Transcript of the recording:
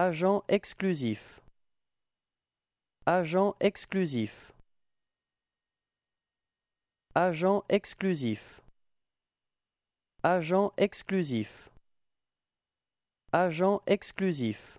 Agent exclusif Agent exclusif Agent exclusif Agent exclusif Agent exclusif